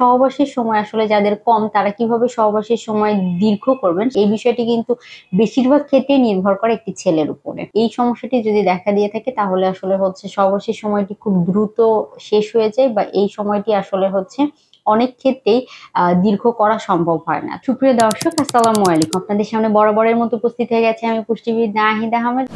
সহবাসের সময় আসলে যাদের কম তারা কিভাবে সহবাসের সময় দীর্ঘ করবেন এই বিষয়টি কিন্তু বেশিরভাগ ক্ষেত্রে নির্ভর করে একটি ছেলের উপরে এই সমস্যাটি যদি দেখা দিয়ে থাকে তাহলে আসলে হচ্ছে সহবাসের সময়টি খুব দ্রুত শেষ হয়ে যায় বা এই সময়টি আসলে হচ্ছে অনেক ক্ষেত্রেই দীর্ঘ করা সম্ভব হয় না সুপ্রিয় দর্শক আসসালামু আলাইকুম আপনাদের সামনে বরাবরের মতো উপস্থিত হয়ে গেছে আমি পুষ্টিবিদ নাহিদ আহমেদ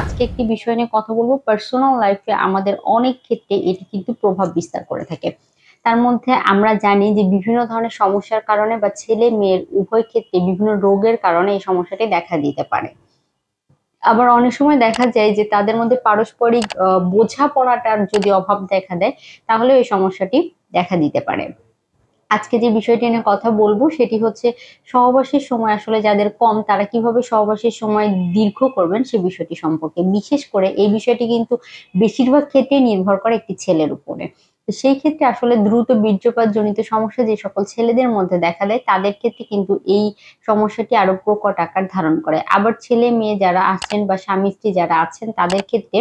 আজকে একটি বিষয় নিয়ে কথা বলবো পার্সোনাল লাইফে আমাদের অনেক ক্ষেত্রে এটি কিন্তু প্রভাব বিস্তার করে থাকে তার মধ্যে আমরা জানি যে বিভিন্ন ধরনের সমস্যার কারণে বা ছেলে মেয়ের উভয় ক্ষেত্রে বিভিন্ন রোগের কারণে এই সমস্যাটি দেখা দিতে পারে আবার অনেক সময় দেখা যায় যে তাদের মধ্যে পারস্পরিক বোঝাপড়াটার যদি অভাব দেখা দেয় তাহলে এই সমস্যাটি দেখা দিতে পারে আজকে যে বিষয়টি নিয়ে কথা বলবো সেটি হচ্ছে সহবাসের সময় আসলে যাদের কম তারা কিভাবে সহবাসের সময় দীর্ঘ করবেন সে বিষয়টি সম্পর্কে বিশেষ করে এই বিষয়টি কিন্তু বেশিরভাগ ক্ষেত্রে নির্ভর করে একটি ছেলের উপরে সেই ক্ষেত্রে আসলে দ্রুত বীর্যপাত জনিত সমস্যা যে সকল ছেলেদের মধ্যে দেখা দেয় তাদের ক্ষেত্রে কিন্তু এই সমস্যাটি আরো প্রকট আকার ধারণ করে আবার ছেলে মেয়ে যারা আছেন বা স্বামী স্ত্রী যারা আছেন তাদের ক্ষেত্রে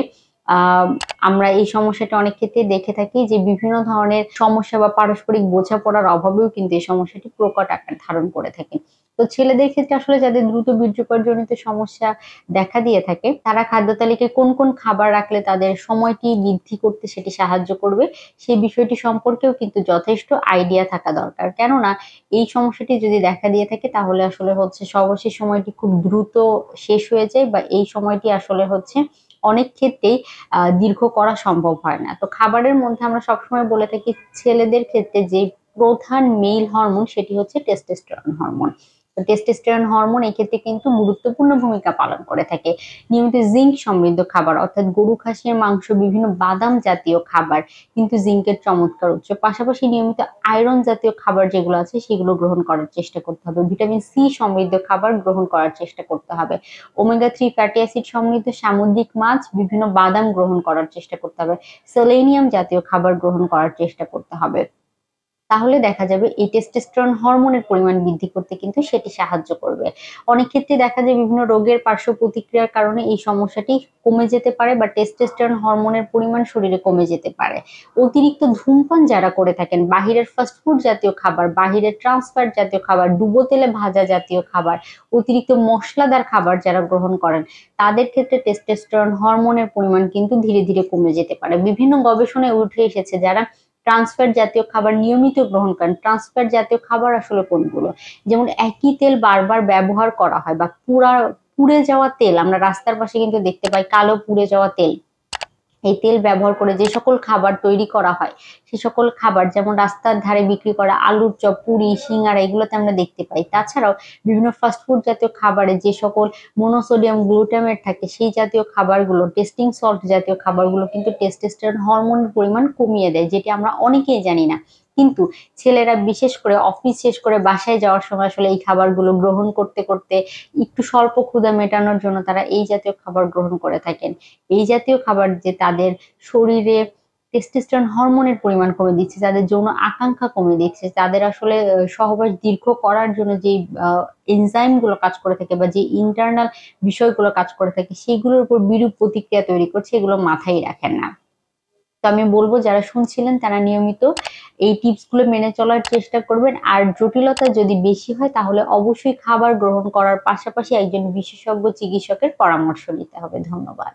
আমরা এই সমস্যাটা অনেক ক্ষেত্রে দেখে থাকি যে বিভিন্ন ধরনের সমস্যা বা পারস্পরিক বোঝাপড়ার অভাবেও কিন্তু এই সমস্যাটি প্রকট আকার ধারণ করে থাকে তো ছেলেদের ক্ষেত্রে আসলে যাদের দ্রুত বীর্যকরজনিত সমস্যা দেখা দিয়ে থাকে তারা খাদ্য তালিকায় কোন কোন খাবার রাখলে তাদের সময়টি বৃদ্ধি করতে সেটি সাহায্য করবে সেই বিষয়টি সম্পর্কেও কিন্তু যথেষ্ট আইডিয়া থাকা দরকার কেননা এই সমস্যাটি যদি দেখা দিয়ে থাকে তাহলে আসলে হচ্ছে সর্বশেষ সময়টি খুব দ্রুত শেষ হয়ে যায় বা এই সময়টি আসলে হচ্ছে অনেক ক্ষেত্রেই দীর্ঘ করা সম্ভব হয় না তো খাবারের মধ্যে আমরা সবসময় বলে থাকি ছেলেদের ক্ষেত্রে যে প্রধান মেইল হরমোন সেটি হচ্ছে টেস্টোস্টেরন হরমোন টেস্টোস্টেরন হরমোন এক্ষেত্রে কিন্তু গুরুত্বপূর্ণ ভূমিকা পালন করে থাকে নিয়মিত জিঙ্ক সমৃদ্ধ খাবার অর্থাৎ গরু খাসির মাংস বিভিন্ন বাদাম জাতীয় খাবার কিন্তু জিঙ্কের চমৎকার উৎস পাশাপাশি নিয়মিত আয়রন জাতীয় খাবার যেগুলো আছে সেগুলো গ্রহণ করার চেষ্টা করতে হবে ভিটামিন সি সমৃদ্ধ খাবার গ্রহণ করার চেষ্টা করতে হবে ওমেগা থ্রি ফ্যাটি অ্যাসিড সমৃদ্ধ সামুদ্রিক মাছ বিভিন্ন বাদাম গ্রহণ করার চেষ্টা করতে হবে সেলেনিয়াম জাতীয় খাবার গ্রহণ করার চেষ্টা করতে হবে তাহলে দেখা যাবে এই টেস্টোস্টেরন হরমোনের পরিমাণ বৃদ্ধি করতে কিন্তু সেটি সাহায্য করবে অনেক ক্ষেত্রে দেখা যায় বিভিন্ন রোগের পার্শ্ব প্রতিক্রিয়ার কারণে এই সমস্যাটি কমে যেতে পারে বা টেস্টোস্টেরন হরমোনের পরিমাণ শরীরে কমে যেতে পারে অতিরিক্ত ধূমপান যারা করে থাকেন বাহিরের ফাস্টফুড জাতীয় খাবার বাহিরের ট্রান্সফার জাতীয় খাবার ডুবো তেলে ভাজা জাতীয় খাবার অতিরিক্ত মশলাদার খাবার যারা গ্রহণ করেন তাদের ক্ষেত্রে টেস্টোস্টেরন হরমোনের পরিমাণ কিন্তু ধীরে ধীরে কমে যেতে পারে বিভিন্ন গবেষণায় উঠে এসেছে যারা ট্রান্সফ্যাট জাতীয় খাবার নিয়মিত গ্রহণ করেন ট্রান্সফ্যাট জাতীয় খাবার আসলে কোনগুলো যেমন একই তেল বারবার ব্যবহার করা হয় বা পুরা পুড়ে যাওয়া তেল আমরা রাস্তার পাশে কিন্তু দেখতে পাই কালো পুড়ে যাওয়া তেল এই তেল ব্যবহার করে যে সকল খাবার তৈরি করা হয় সে সকল খাবার যেমন রাস্তার ধারে বিক্রি করা আলুর চপ পুরি সিঙ্গারা এগুলোতে আমরা দেখতে পাই তাছাড়াও বিভিন্ন ফাস্টফুড জাতীয় খাবারে যে সকল মোনোসোডিয়াম গ্লুটামেট থাকে সেই জাতীয় খাবারগুলো টেস্টিং সল্ট জাতীয় খাবারগুলো কিন্তু টেস্টেস্টার হরমোনের পরিমাণ কমিয়ে দেয় যেটি আমরা অনেকেই জানি না কিন্তু ছেলেরা বিশেষ করে অফিস শেষ করে বাসায় যাওয়ার সময় আসলে এই খাবারগুলো গ্রহণ করতে করতে একটু স্বল্প ক্ষুদা মেটানোর জন্য তারা এই জাতীয় খাবার গ্রহণ করে থাকেন এই জাতীয় খাবার যে তাদের শরীরে টেস্টিস্টন হরমোনের পরিমাণ কমে দিচ্ছে তাদের যৌন আকাঙ্ক্ষা কমে দিচ্ছে তাদের আসলে সহবাস দীর্ঘ করার জন্য যে গুলো কাজ করে থাকে বা যে ইন্টারনাল বিষয়গুলো কাজ করে থাকে সেগুলোর উপর বিরূপ প্রতিক্রিয়া তৈরি করছে এগুলো মাথায় রাখেন না তো আমি বলবো যারা শুনছিলেন তারা নিয়মিত এই টিপসগুলো মেনে চলার চেষ্টা করবেন আর জটিলতা যদি বেশি হয় তাহলে অবশ্যই খাবার গ্রহণ করার পাশাপাশি একজন বিশেষজ্ঞ চিকিৎসকের পরামর্শ নিতে হবে ধন্যবাদ